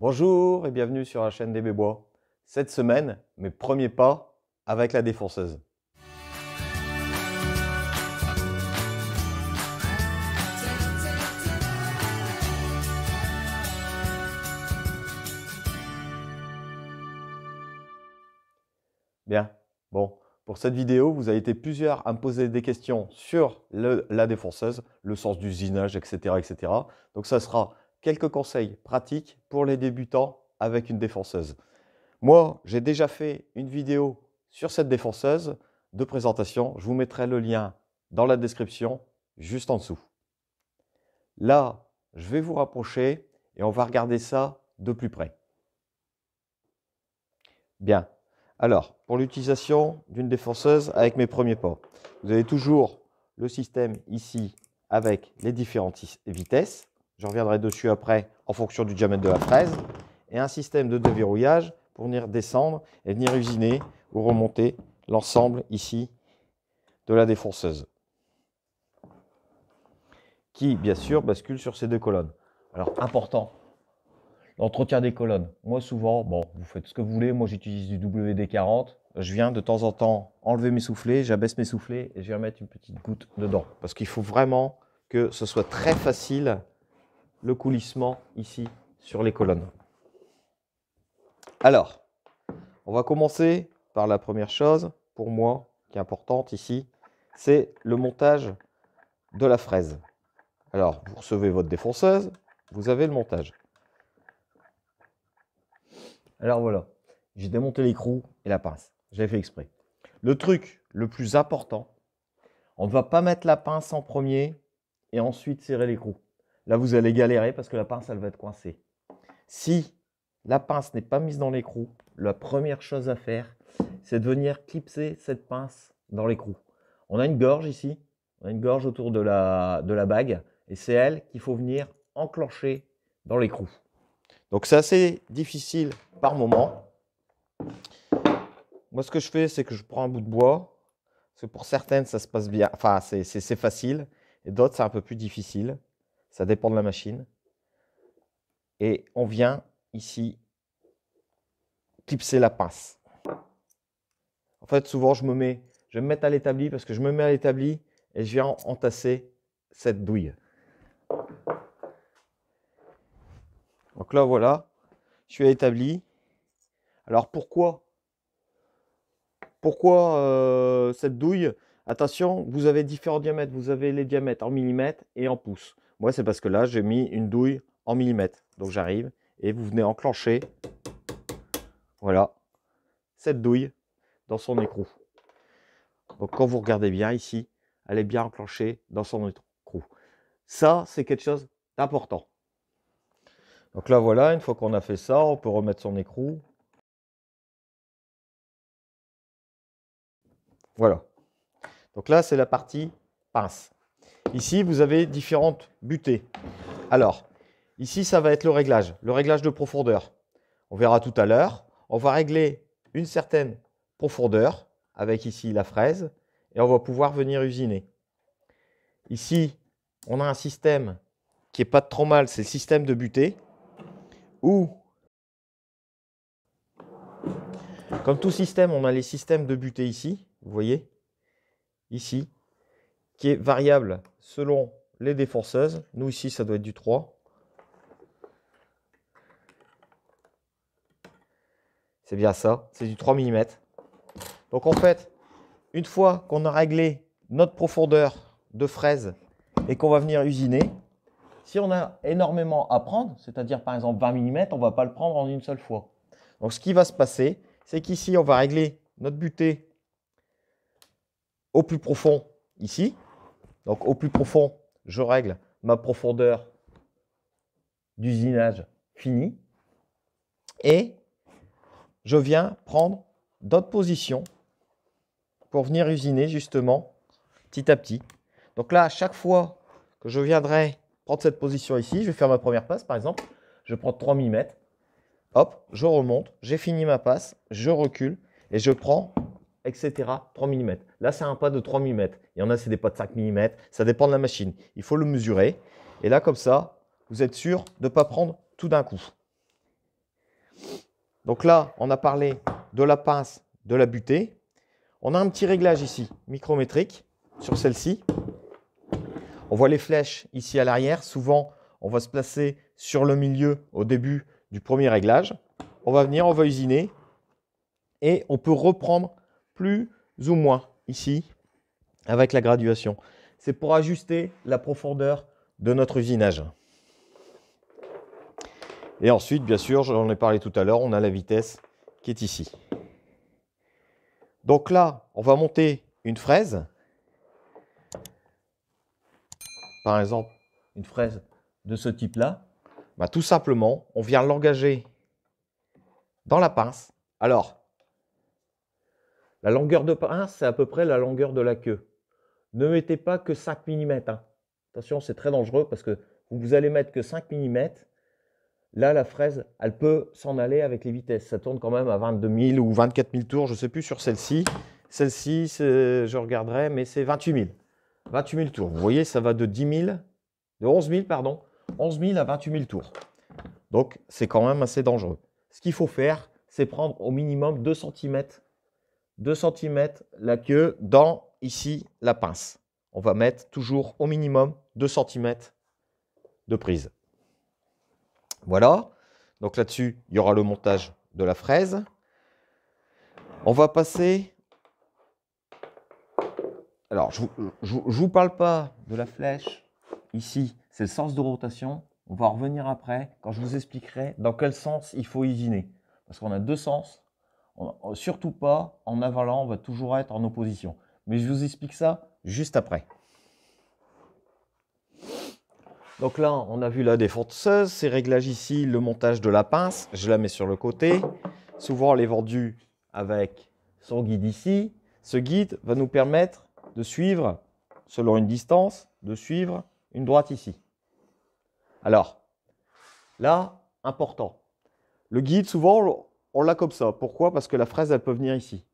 Bonjour et bienvenue sur la chaîne des Bébois. Cette semaine, mes premiers pas avec la défonceuse. Bien, bon, pour cette vidéo, vous avez été plusieurs à me poser des questions sur la défonceuse, le sens du zinage, etc., etc. Donc ça sera quelques conseils pratiques pour les débutants avec une défenseuse. Moi, j'ai déjà fait une vidéo sur cette défenseuse de présentation. Je vous mettrai le lien dans la description juste en dessous. Là, je vais vous rapprocher et on va regarder ça de plus près. Bien. Alors, pour l'utilisation d'une défenseuse avec mes premiers pas, vous avez toujours le système ici avec les différentes vitesses je reviendrai dessus après, en fonction du diamètre de la fraise, et un système de déverrouillage pour venir descendre et venir usiner ou remonter l'ensemble ici de la défonceuse, qui, bien sûr, bascule sur ces deux colonnes. Alors, important, l'entretien des colonnes. Moi, souvent, bon, vous faites ce que vous voulez. Moi, j'utilise du WD-40. Je viens de temps en temps enlever mes soufflets, j'abaisse mes soufflets et je viens mettre une petite goutte dedans. Parce qu'il faut vraiment que ce soit très facile le coulissement ici sur les colonnes. Alors, on va commencer par la première chose, pour moi, qui est importante ici, c'est le montage de la fraise. Alors, vous recevez votre défonceuse, vous avez le montage. Alors voilà, j'ai démonté l'écrou et la pince. J'avais fait exprès. Le truc le plus important, on ne va pas mettre la pince en premier et ensuite serrer l'écrou. Là, vous allez galérer parce que la pince, elle va être coincée. Si la pince n'est pas mise dans l'écrou, la première chose à faire, c'est de venir clipser cette pince dans l'écrou. On a une gorge ici, on a une gorge autour de la, de la bague, et c'est elle qu'il faut venir enclencher dans l'écrou. Donc c'est assez difficile par moment. Moi, ce que je fais, c'est que je prends un bout de bois, parce pour certaines, ça se passe bien, enfin, c'est facile, et d'autres, c'est un peu plus difficile ça dépend de la machine. Et on vient ici clipser la pince. En fait, souvent, je me mets, je vais me mettre à l'établi parce que je me mets à l'établi et je viens entasser cette douille. Donc là, voilà, je suis à l'établi. Alors pourquoi Pourquoi euh, cette douille Attention, vous avez différents diamètres. Vous avez les diamètres en millimètres et en pouces. Moi, c'est parce que là, j'ai mis une douille en millimètres. Donc j'arrive et vous venez enclencher, voilà, cette douille dans son écrou. Donc quand vous regardez bien ici, elle est bien enclenchée dans son écrou. Ça, c'est quelque chose d'important. Donc là, voilà, une fois qu'on a fait ça, on peut remettre son écrou. Voilà. Donc là, c'est la partie pince. Ici, vous avez différentes butées. Alors, ici, ça va être le réglage, le réglage de profondeur. On verra tout à l'heure. On va régler une certaine profondeur avec ici la fraise et on va pouvoir venir usiner. Ici, on a un système qui n'est pas trop mal, c'est le système de butée où, comme tout système, on a les systèmes de butée ici, vous voyez, ici, qui est variable selon les défonceuses. Nous, ici, ça doit être du 3. C'est bien ça, c'est du 3 mm. Donc en fait, une fois qu'on a réglé notre profondeur de fraise et qu'on va venir usiner, si on a énormément à prendre, c'est-à-dire par exemple 20 mm, on ne va pas le prendre en une seule fois. Donc ce qui va se passer, c'est qu'ici, on va régler notre butée au plus profond ici. Donc au plus profond, je règle ma profondeur d'usinage fini. Et je viens prendre d'autres positions pour venir usiner justement petit à petit. Donc là, à chaque fois que je viendrai prendre cette position ici, je vais faire ma première passe par exemple, je prends 3 mm, hop, je remonte, j'ai fini ma passe, je recule et je prends etc. 3 mm. Là, c'est un pas de 3 mm. Il y en a, c'est des pas de 5 mm. Ça dépend de la machine. Il faut le mesurer. Et là, comme ça, vous êtes sûr de ne pas prendre tout d'un coup. Donc là, on a parlé de la pince, de la butée. On a un petit réglage ici, micrométrique, sur celle-ci. On voit les flèches ici à l'arrière. Souvent, on va se placer sur le milieu au début du premier réglage. On va venir, on va usiner et on peut reprendre plus ou moins ici avec la graduation. C'est pour ajuster la profondeur de notre usinage. Et ensuite, bien sûr, j'en ai parlé tout à l'heure, on a la vitesse qui est ici. Donc là, on va monter une fraise. Par exemple, une fraise de ce type-là. Bah, tout simplement, on vient l'engager dans la pince. Alors, la longueur de pince, c'est à peu près la longueur de la queue. Ne mettez pas que 5 mm. Hein. Attention, c'est très dangereux parce que vous allez mettre que 5 mm. Là, la fraise, elle peut s'en aller avec les vitesses. Ça tourne quand même à 22 000 ou 24 000 tours, je ne sais plus sur celle-ci. Celle-ci, je regarderai, mais c'est 28 000. 28 000 tours. Vous voyez, ça va de 10 000, de 11 000, pardon, 11 000 à 28 000 tours. Donc, c'est quand même assez dangereux. Ce qu'il faut faire, c'est prendre au minimum 2 cm 2 cm la queue dans ici la pince. On va mettre toujours au minimum 2 cm de prise. Voilà. Donc là-dessus, il y aura le montage de la fraise. On va passer... Alors, je ne vous parle pas de la flèche. Ici, c'est le sens de rotation. On va revenir après, quand je vous expliquerai dans quel sens il faut usiner. Parce qu'on a deux sens surtout pas, en avalant, on va toujours être en opposition. Mais je vous explique ça juste après. Donc là, on a vu la défonceuse, ces réglages ici, le montage de la pince, je la mets sur le côté. Souvent, elle est vendue avec son guide ici. Ce guide va nous permettre de suivre, selon une distance, de suivre une droite ici. Alors, là, important. Le guide, souvent, on l'a comme ça. Pourquoi Parce que la fraise, elle peut venir ici.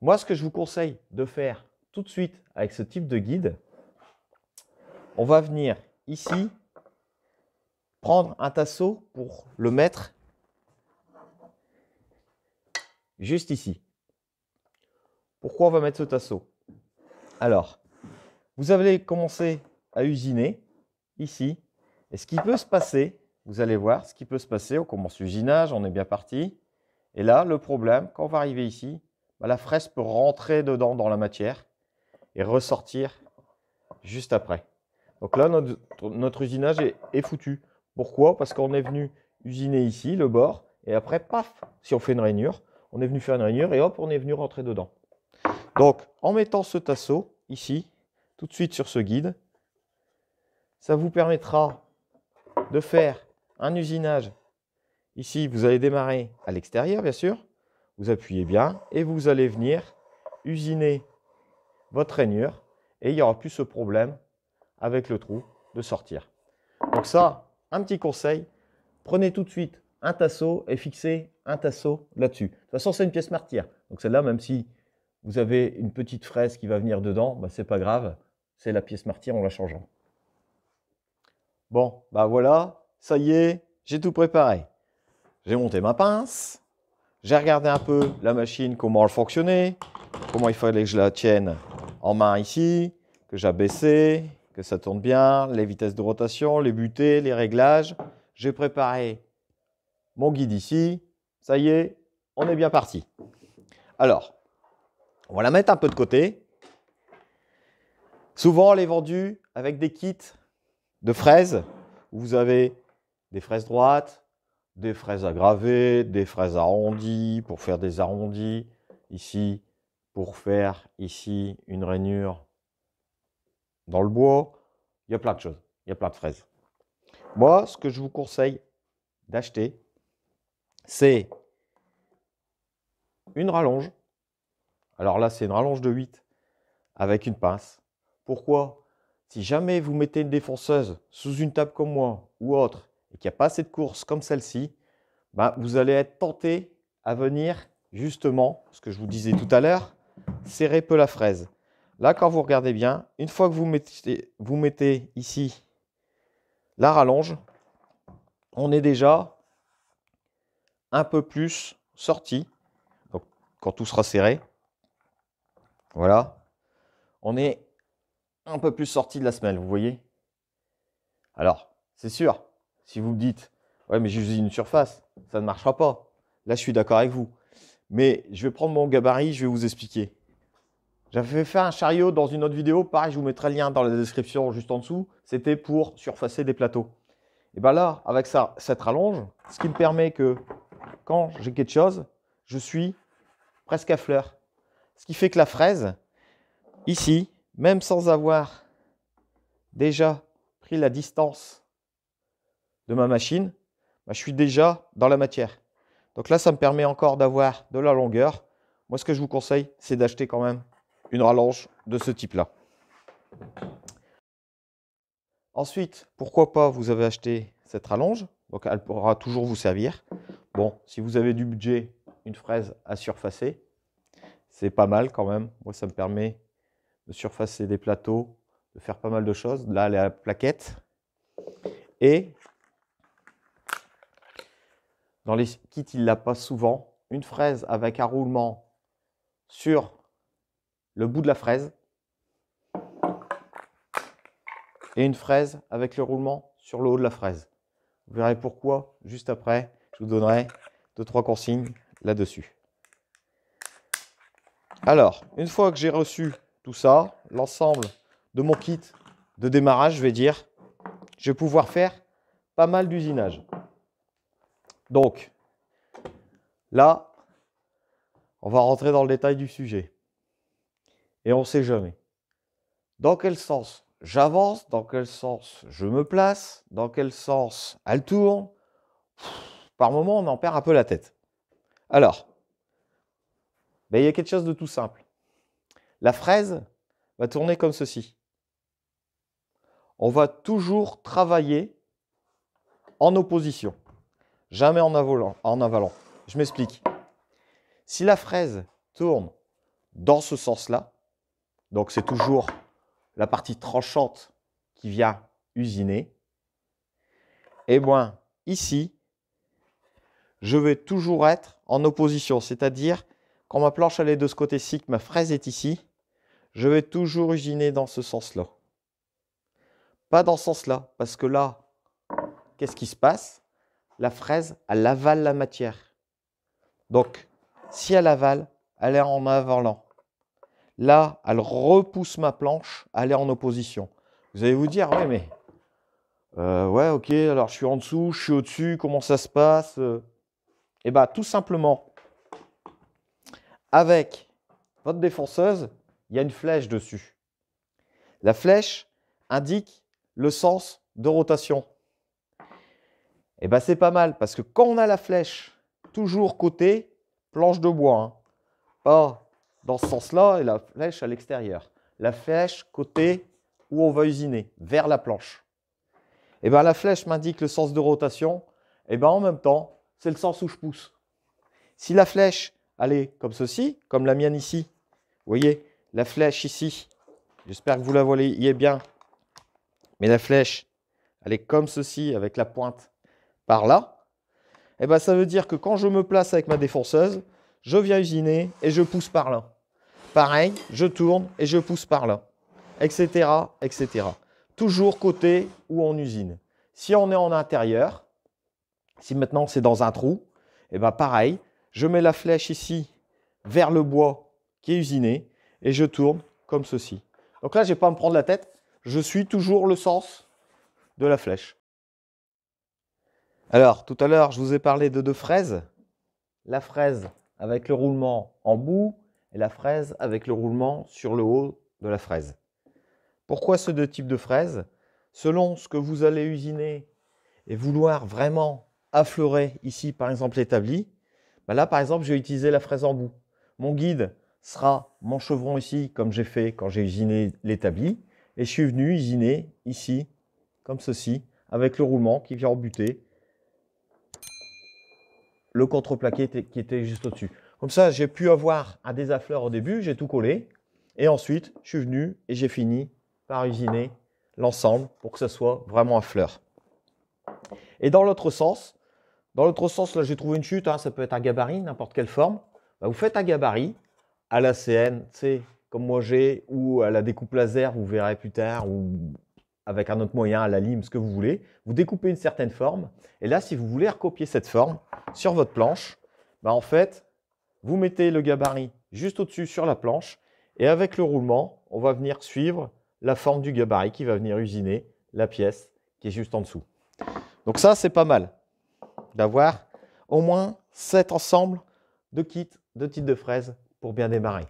Moi, ce que je vous conseille de faire tout de suite avec ce type de guide, on va venir ici, prendre un tasseau pour le mettre juste ici. Pourquoi on va mettre ce tasseau Alors, vous allez commencer à usiner ici. Et ce qui peut se passer, vous allez voir ce qui peut se passer. On commence l'usinage, on est bien parti. Et là, le problème, quand on va arriver ici, bah, la fraise peut rentrer dedans dans la matière et ressortir juste après. Donc là, notre, usinage est, est, foutu. Pourquoi Parce qu'on est venu usiner ici, le bord, et après, paf, si on fait une rainure, on est venu faire une rainure et hop, on est venu rentrer dedans. Donc, en mettant ce tasseau ici, tout de suite sur ce guide, ça vous permettra de faire un usinage Ici, vous allez démarrer à l'extérieur, bien sûr. Vous appuyez bien et vous allez venir usiner votre rainure et il n'y aura plus ce problème avec le trou de sortir. Donc ça, un petit conseil, prenez tout de suite un tasseau et fixez un tasseau là-dessus. De toute façon, c'est une pièce martyre. Donc celle-là, même si vous avez une petite fraise qui va venir dedans, bah, ce n'est pas grave, c'est la pièce martyre, on la changeant. Bon, bah voilà, ça y est, j'ai tout préparé j'ai monté ma pince, j'ai regardé un peu la machine, comment elle fonctionnait, comment il fallait que je la tienne en main ici, que j'abaisse, que ça tourne bien, les vitesses de rotation, les butées, les réglages. J'ai préparé mon guide ici. Ça y est, on est bien parti. Alors, on va la mettre un peu de côté. Souvent, elle est vendue avec des kits de fraises où vous avez des fraises droites, des fraises à graver, des fraises arrondies pour faire des arrondis, ici pour faire ici une rainure dans le bois. Il y a plein de choses, il y a plein de fraises. Moi, ce que je vous conseille d'acheter, c'est une rallonge. Alors là, c'est une rallonge de 8 avec une pince. Pourquoi Si jamais vous mettez une défonceuse sous une table comme moi ou autre et qu'il n'y a pas assez de course comme celle-ci, bah, vous allez être tenté à venir justement, ce que je vous disais tout à l'heure, serrer peu la fraise. Là, quand vous regardez bien, une fois que vous mettez, vous mettez ici la rallonge, on est déjà un peu plus sorti. Donc, quand tout sera serré, voilà, on est un peu plus sorti de la semelle, vous voyez Alors, c'est sûr, si vous me dites, ouais, mais juste une surface, ça ne marchera pas. Là, je suis d'accord avec vous. Mais je vais prendre mon gabarit, je vais vous expliquer. J'avais fait un chariot dans une autre vidéo, pareil, je vous mettrai le lien dans la description juste en dessous. C'était pour surfacer des plateaux. Et bien là, avec ça, cette rallonge, ce qui me permet que quand j'ai quelque chose, je suis presque à fleur. Ce qui fait que la fraise, ici, même sans avoir déjà pris la distance de ma machine, bah, je suis déjà dans la matière. Donc là, ça me permet encore d'avoir de la longueur. Moi, ce que je vous conseille, c'est d'acheter quand même une rallonge de ce type-là. Ensuite, pourquoi pas, vous avez acheté cette rallonge. Donc, elle pourra toujours vous servir. Bon, si vous avez du budget, une fraise à surfacer, c'est pas mal quand même. Moi, ça me permet de surfacer des plateaux, de faire pas mal de choses. Là, elle est la plaquette. Et dans les kits, il l'a pas souvent. Une fraise avec un roulement sur le bout de la fraise et une fraise avec le roulement sur le haut de la fraise. Vous verrez pourquoi juste après. Je vous donnerai deux trois consignes là-dessus. Alors, une fois que j'ai reçu tout ça, l'ensemble de mon kit de démarrage, je vais dire, je vais pouvoir faire pas mal d'usinage. Donc, là, on va rentrer dans le détail du sujet. Et on ne sait jamais. Dans quel sens j'avance, dans quel sens je me place, dans quel sens elle tourne. Par moment, on en perd un peu la tête. Alors, ben, il y a quelque chose de tout simple. La fraise va tourner comme ceci. On va toujours travailler en opposition jamais en avalant. avalant. Je m'explique. Si la fraise tourne dans ce sens-là, donc c'est toujours la partie tranchante qui vient usiner, et eh bien ici, je vais toujours être en opposition, c'est-à-dire quand ma planche allait est de ce côté-ci, que ma fraise est ici, je vais toujours usiner dans ce sens-là. Pas dans ce sens-là, parce que là, qu'est-ce qui se passe la fraise, elle avale la matière. Donc, si elle avale, elle est en avalant. Là, elle repousse ma planche, elle est en opposition. Vous allez vous dire, oui, mais... Euh, ouais, ok, alors je suis en dessous, je suis au-dessus, comment ça se passe euh? Eh bien, tout simplement, avec votre défonceuse, il y a une flèche dessus. La flèche indique le sens de rotation. Et eh ben, c'est pas mal parce que quand on a la flèche toujours côté planche de bois, pas hein. dans ce sens-là et la flèche à l'extérieur, la flèche côté où on va usiner, vers la planche. Et eh ben, la flèche m'indique le sens de rotation. Et eh ben en même temps, c'est le sens où je pousse. Si la flèche allait comme ceci, comme la mienne ici, vous voyez, la flèche ici, j'espère que vous la voyez bien, mais la flèche, elle est comme ceci avec la pointe par là, eh ben, ça veut dire que quand je me place avec ma défonceuse, je viens usiner et je pousse par là. Pareil, je tourne et je pousse par là, etc., etc. Toujours côté où on usine. Si on est en intérieur, si maintenant c'est dans un trou, eh ben pareil, je mets la flèche ici vers le bois qui est usiné et je tourne comme ceci. Donc là, je n'ai pas à me prendre la tête, je suis toujours le sens de la flèche. Alors, tout à l'heure, je vous ai parlé de deux fraises. La fraise avec le roulement en bout et la fraise avec le roulement sur le haut de la fraise. Pourquoi ces deux types de fraises Selon ce que vous allez usiner et vouloir vraiment affleurer ici, par exemple, l'établi, bah là, par exemple, je vais utiliser la fraise en bout. Mon guide sera mon chevron ici, comme j'ai fait quand j'ai usiné l'établi. Et je suis venu usiner ici, comme ceci, avec le roulement qui vient en buter le contreplaqué qui était juste au-dessus. Comme ça, j'ai pu avoir un désaffleur au début, j'ai tout collé. Et ensuite, je suis venu et j'ai fini par usiner l'ensemble pour que ça soit vraiment à fleur. Et dans l'autre sens, dans l'autre sens, là j'ai trouvé une chute, hein, ça peut être un gabarit, n'importe quelle forme. Bah, vous faites un gabarit à la CNC comme moi j'ai, ou à la découpe laser, vous verrez plus tard, ou avec un autre moyen, à la lime, ce que vous voulez. Vous découpez une certaine forme. Et là, si vous voulez recopier cette forme sur votre planche, bah en fait, vous mettez le gabarit juste au-dessus sur la planche. Et avec le roulement, on va venir suivre la forme du gabarit qui va venir usiner la pièce qui est juste en dessous. Donc ça, c'est pas mal d'avoir au moins cet ensemble de kits de titres de fraises pour bien démarrer.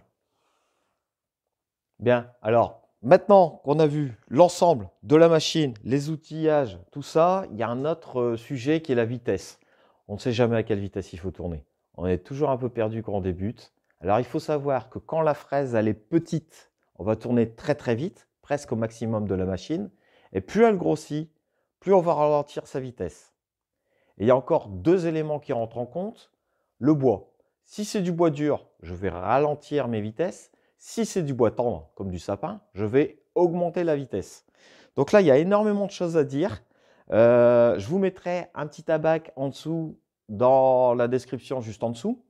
Bien, alors Maintenant qu'on a vu l'ensemble de la machine, les outillages, tout ça, il y a un autre euh, sujet qui est la vitesse. On ne sait jamais à quelle vitesse il faut tourner. On est toujours un peu perdu quand on débute. Alors il faut savoir que quand la fraise elle est petite, on va tourner très très vite, presque au maximum de la machine. Et plus elle grossit, plus on va ralentir sa vitesse. Et il y a encore deux éléments qui rentrent en compte. Le bois. Si c'est du bois dur, je vais ralentir mes vitesses. Si c'est du bois tendre, comme du sapin, je vais augmenter la vitesse. Donc là, il y a énormément de choses à dire. Euh, je vous mettrai un petit abac en dessous dans la description juste en dessous.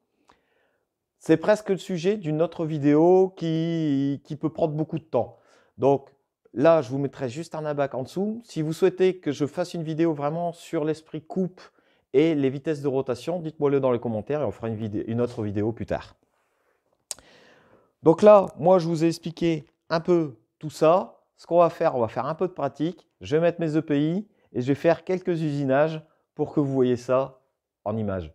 C'est presque le sujet d'une autre vidéo qui, peut prendre beaucoup de temps. Donc là, je vous mettrai juste un abac en dessous. Si vous souhaitez que je fasse une vidéo vraiment sur l'esprit coupe et les vitesses de rotation, dites-moi le dans les commentaires et on fera une, une autre vidéo plus tard. Donc là, moi, je vous ai expliqué un peu tout ça. Ce qu'on va faire, on va faire un peu de pratique. Je vais mettre mes EPI et je vais faire quelques usinages pour que vous voyez ça en image.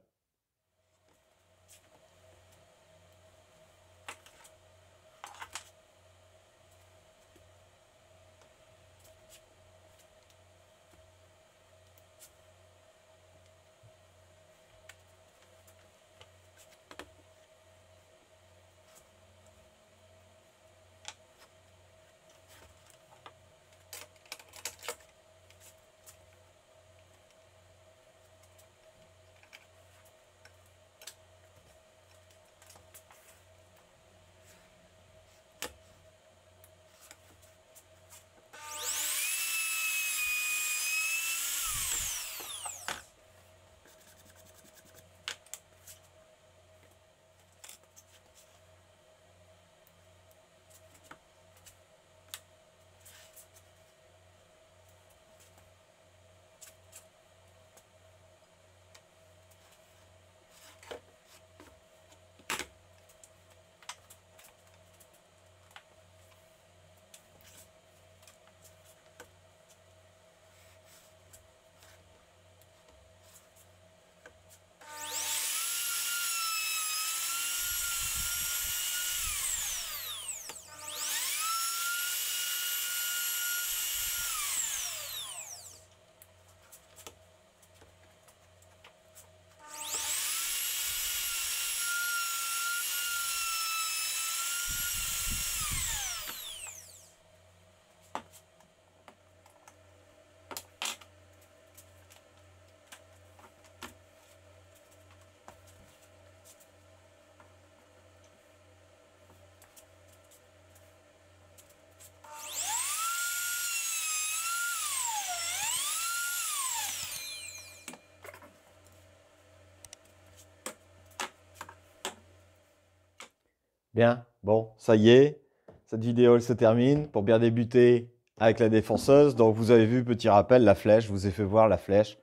Bien, bon, ça y est, cette vidéo elle se termine pour bien débuter avec la défenseuse. Donc vous avez vu, petit rappel, la flèche, je vous ai fait voir la flèche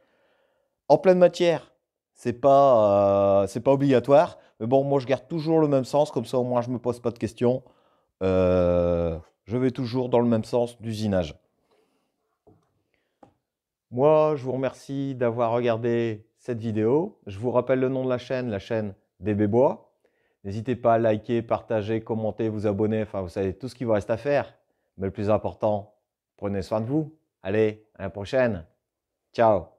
en pleine matière. C'est pas, euh, c'est pas obligatoire, mais bon, moi je garde toujours le même sens, comme ça au moins je me pose pas de questions. Euh, je vais toujours dans le même sens d'usinage. Moi, je vous remercie d'avoir regardé cette vidéo. Je vous rappelle le nom de la chaîne, la chaîne des Bébois. N'hésitez pas à liker, partager, commenter, vous abonner. Enfin, vous savez tout ce qu'il vous reste à faire. Mais le plus important, prenez soin de vous. Allez, à la prochaine. Ciao